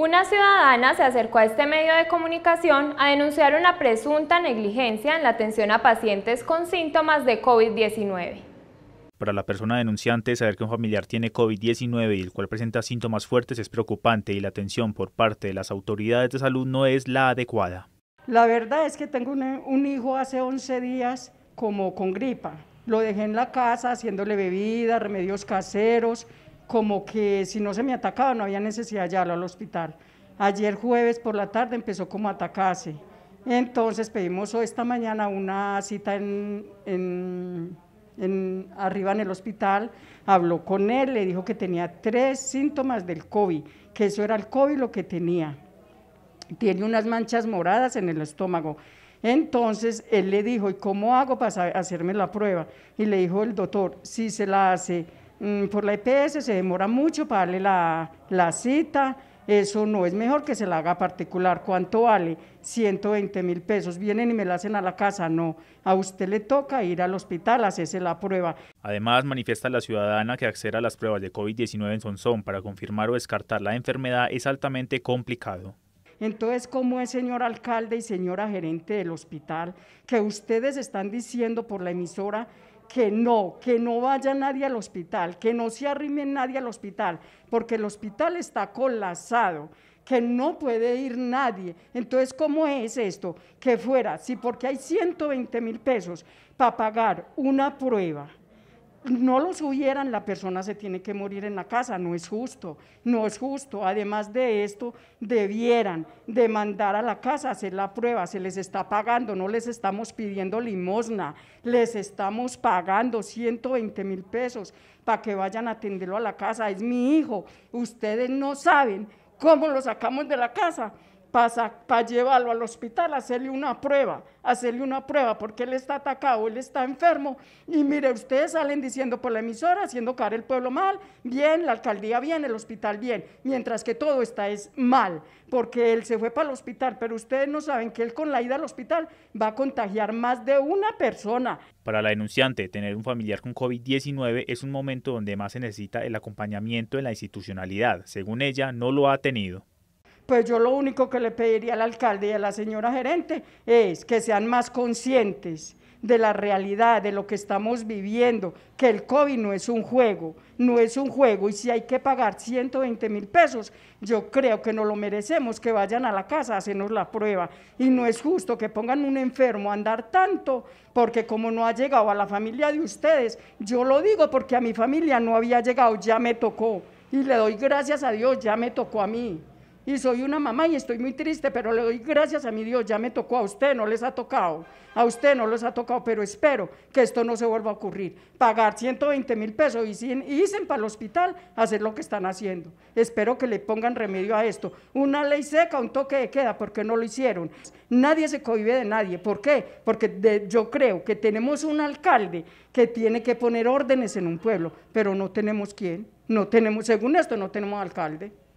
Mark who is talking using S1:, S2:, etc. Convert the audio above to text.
S1: Una ciudadana se acercó a este medio de comunicación a denunciar una presunta negligencia en la atención a pacientes con síntomas de COVID-19. Para la persona denunciante, saber que un familiar tiene COVID-19 y el cual presenta síntomas fuertes es preocupante y la atención por parte de las autoridades de salud no es la adecuada.
S2: La verdad es que tengo un, hijo hace 11 días como con gripa. Lo dejé en la casa haciéndole bebidas, remedios caseros, como que si no se me atacaba no había necesidad de llevarlo al hospital. Ayer jueves por la tarde empezó como a atacarse. Entonces pedimos esta mañana una cita en, en, arriba en el hospital, habló con él, le dijo que tenía tres síntomas del COVID, que eso era el COVID lo que tenía. Tiene unas manchas moradas en el estómago. Entonces él le dijo, ¿y cómo hago para hacerme la prueba? Y le dijo el doctor, si se la hace Mm, por la EPS se demora mucho para darle la, cita, eso no es mejor que se la haga particular. ¿Cuánto vale? 120 mil pesos. Vienen y me la hacen a la casa. No, a usted le toca ir al hospital, hacerse la prueba.
S1: Además, manifiesta la ciudadana que acceder a las pruebas de COVID-19 en Sonsón para confirmar o descartar la enfermedad es altamente complicado.
S2: Entonces, ¿cómo es, señor alcalde y señora gerente del hospital, que ustedes están diciendo por la emisora que no, que no vaya nadie al hospital, que no se arrime nadie al hospital, porque el hospital está colapsado, que no puede ir nadie. Entonces, ¿cómo es esto? Que fuera, sí, porque hay 120 mil pesos para pagar una prueba no los hubieran, la persona se tiene que morir en la casa, no es justo, no es justo. Además de esto, debieran demandar a la casa, hacer la prueba, se les está pagando, no les estamos pidiendo limosna, les estamos pagando 120 mil pesos para que vayan a atenderlo a la casa, es mi hijo, ustedes no saben cómo lo sacamos de la casa, para llevarlo al hospital, hacerle una prueba, hacerle una prueba, porque él está atacado, él está enfermo. Y mire, ustedes salen diciendo por la emisora, haciendo caer el pueblo mal, bien, la alcaldía bien, el hospital bien, mientras que todo está es mal, porque él se fue para el hospital, pero ustedes no saben que él con la ida al hospital va a contagiar más de una persona.
S1: Para la denunciante, tener un familiar con COVID-19 es un momento donde más se necesita el acompañamiento en la institucionalidad. Según ella, no lo ha tenido
S2: pues yo lo único que le pediría al alcalde y a la señora gerente es que sean más conscientes de la realidad, de lo que estamos viviendo, que el COVID no es un juego, no es un juego, y si hay que pagar 120 mil pesos, yo creo que no lo merecemos, que vayan a la casa a hacernos la prueba, y no es justo que pongan un enfermo a andar tanto, porque como no ha llegado a la familia de ustedes, yo lo digo porque a mi familia no había llegado, ya me tocó, y le doy gracias a Dios, ya me tocó a mí y soy una mamá y estoy muy triste, pero le doy gracias a mi Dios, ya me tocó a usted, no les ha tocado, a usted no les ha tocado, pero espero que esto no se vuelva a ocurrir. Pagar 120 mil pesos y dicen para el hospital hacer lo que están haciendo. Espero que le pongan remedio a esto. Una ley seca, un toque de queda, porque no lo hicieron. Nadie se cohibe de nadie. ¿Por qué? Porque yo creo que tenemos un alcalde que tiene que poner órdenes en un pueblo, pero no tenemos quién. No tenemos, según esto, no tenemos alcalde.